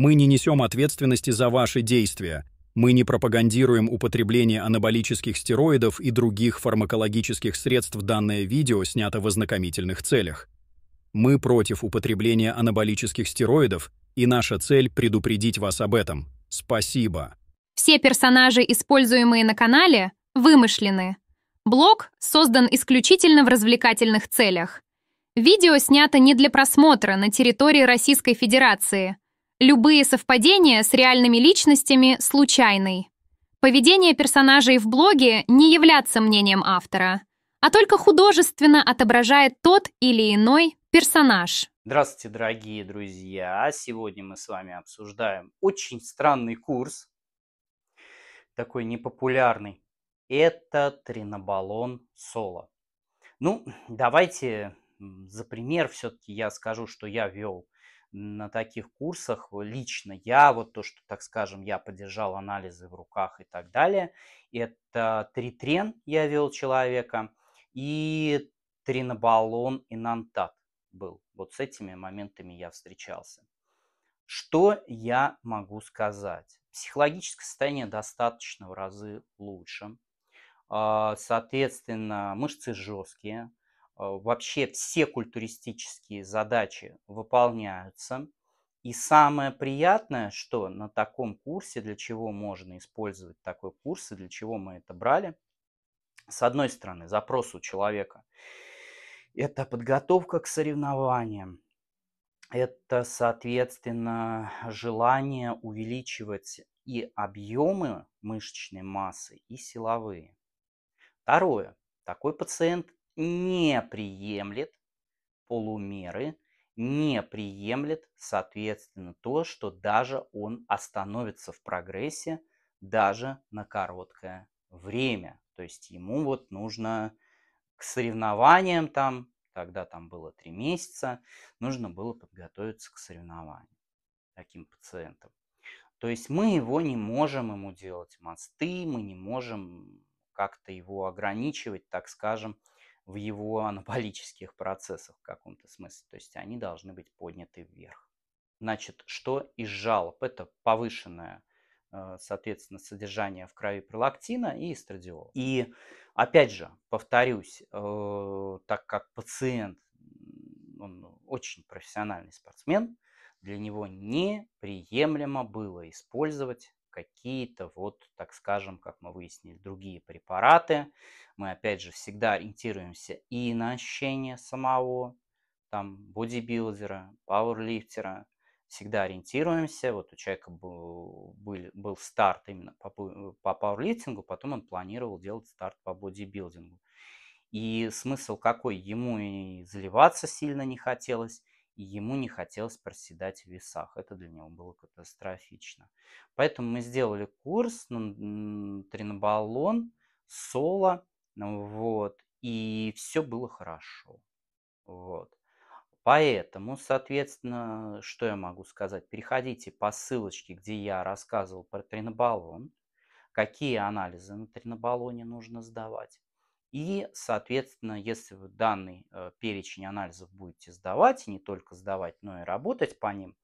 Мы не несем ответственности за ваши действия. Мы не пропагандируем употребление анаболических стероидов и других фармакологических средств. Данное видео снято в ознакомительных целях. Мы против употребления анаболических стероидов, и наша цель — предупредить вас об этом. Спасибо. Все персонажи, используемые на канале, вымышлены. Блог создан исключительно в развлекательных целях. Видео снято не для просмотра на территории Российской Федерации — Любые совпадения с реальными личностями случайны. Поведение персонажей в блоге не является мнением автора, а только художественно отображает тот или иной персонаж. Здравствуйте, дорогие друзья! Сегодня мы с вами обсуждаем очень странный курс, такой непопулярный. Это тринобалон соло. Ну, давайте за пример все-таки я скажу, что я вел на таких курсах э, лично я, вот то, что, так скажем, я поддержал анализы в руках и так далее, это тритрен я вел человека и тринобалон и нантат был. Вот с этими моментами я встречался. Что я могу сказать? Психологическое состояние достаточно в разы лучше. А, соответственно, мышцы жесткие, а, вообще все культуристические задачи выполняются. И самое приятное, что на таком курсе, для чего можно использовать такой курс и для чего мы это брали, с одной стороны, запрос у человека – это подготовка к соревнованиям, это, соответственно, желание увеличивать и объемы мышечной массы, и силовые. Второе. Такой пациент не приемлет полумеры, не приемлет, соответственно, то, что даже он остановится в прогрессе даже на короткое время. То есть ему вот нужно к соревнованиям там, когда там было три месяца, нужно было подготовиться к соревнованиям таким пациентам. То есть мы его не можем ему делать мосты, мы не можем как-то его ограничивать, так скажем, в его анаболических процессах в каком-то смысле. То есть они должны быть подняты вверх. Значит, что из жалоб? Это повышенное, э, соответственно, содержание в крови пролактина и эстрадиола. И опять же, повторюсь, э, так как пациент, он очень профессиональный спортсмен, для него неприемлемо было использовать какие-то вот, так скажем, как мы выяснили, другие препараты. Мы, опять же, всегда ориентируемся и на ощущение самого там бодибилдера, пауэрлифтера. Всегда ориентируемся. Вот у человека был, был, старт именно по, по пауэрлифтингу, потом он планировал делать старт по бодибилдингу. И смысл какой? Ему и заливаться сильно не хотелось, ему не хотелось проседать в весах. Это для него было катастрофично. Поэтому мы сделали курс на тренобаллон, соло, вот, и все было хорошо. Вот. Поэтому, соответственно, что я могу сказать? Переходите по ссылочке, где я рассказывал про тренобаллон, какие анализы на тренобаллоне нужно сдавать. И, соответственно, если вы данный э, перечень анализов будете сдавать, не только сдавать, но и работать по ним,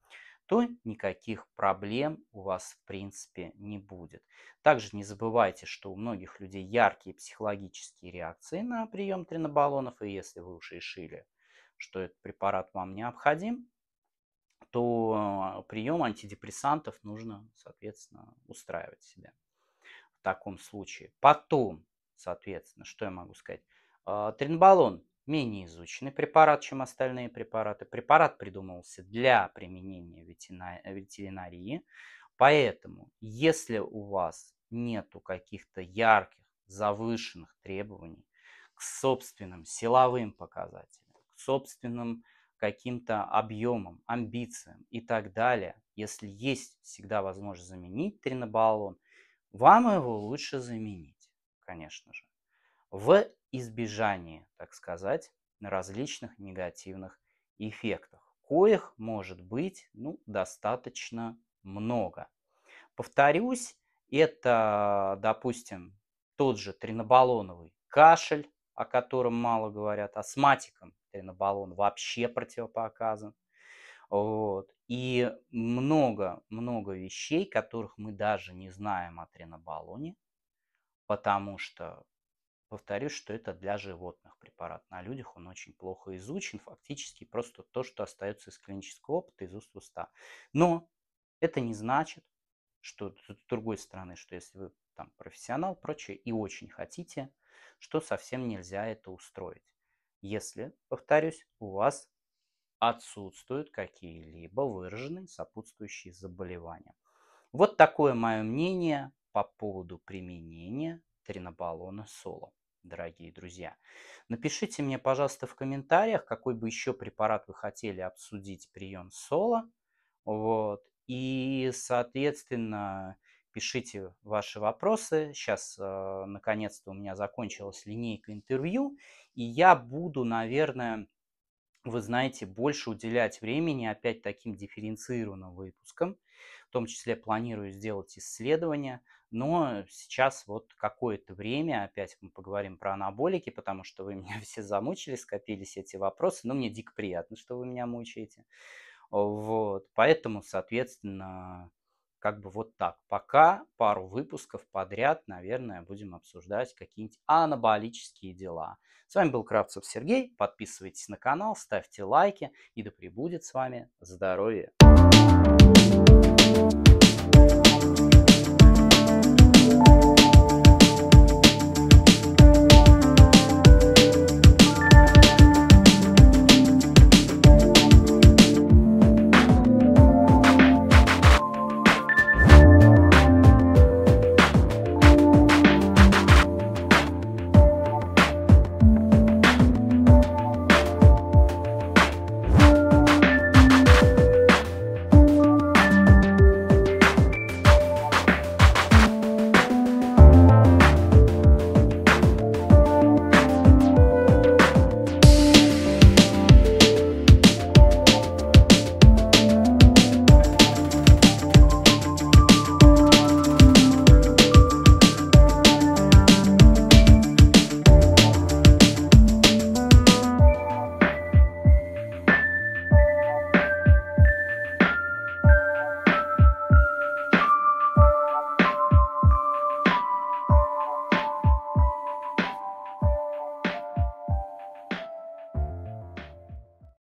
то никаких проблем у вас в принципе не будет. Также не забывайте, что у многих людей яркие психологические реакции на прием тринобаллонов, и если вы уже решили, что этот препарат вам необходим, то э, прием антидепрессантов нужно, соответственно, устраивать себе в таком случае. Потом Соответственно, что я могу сказать? А, Тринбалон менее изученный препарат, чем остальные препараты. Препарат придумывался для применения ветеринарии. Поэтому, если у вас нету каких-то ярких, завышенных требований к собственным силовым показателям, к собственным каким-то объемам, амбициям и так далее, если есть всегда возможность заменить тринобалон, вам его лучше заменить конечно же, в избежании, так сказать, различных негативных эффектов, коих может быть ну, достаточно много. Повторюсь, это, допустим, тот же тринобалоновый кашель, о котором мало говорят, астматикам тринобалон вообще противопоказан. Вот. И много-много вещей, которых мы даже не знаем о тренобалоне, потому что, повторюсь, что это для животных препарат. На людях он очень плохо изучен, фактически просто то, что остается из клинического опыта, из уст в уста. Но это не значит, что с другой стороны, что если вы там профессионал, прочее, и очень хотите, что совсем нельзя это устроить. Если, повторюсь, у вас отсутствуют какие-либо выраженные сопутствующие заболевания. Вот такое мое мнение по поводу применения тринобаллона соло, дорогие друзья. Напишите мне, пожалуйста, в комментариях, какой бы еще препарат вы хотели обсудить прием соло. Вот. И, соответственно, пишите ваши вопросы. Сейчас, э, наконец-то, у меня закончилась линейка интервью, и я буду, наверное, вы знаете, больше уделять времени опять таким дифференцированным выпускам, том числе планирую сделать исследования, но сейчас вот какое-то время, опять мы поговорим про анаболики, потому что вы меня все замучили, скопились эти вопросы, но мне дико приятно, что вы меня мучаете. Вот, поэтому, соответственно, как бы вот так. Пока пару выпусков подряд, наверное, будем обсуждать какие-нибудь анаболические дела. С вами был Кравцев Сергей. Подписывайтесь на канал, ставьте лайки и да пребудет с вами здоровье. thank you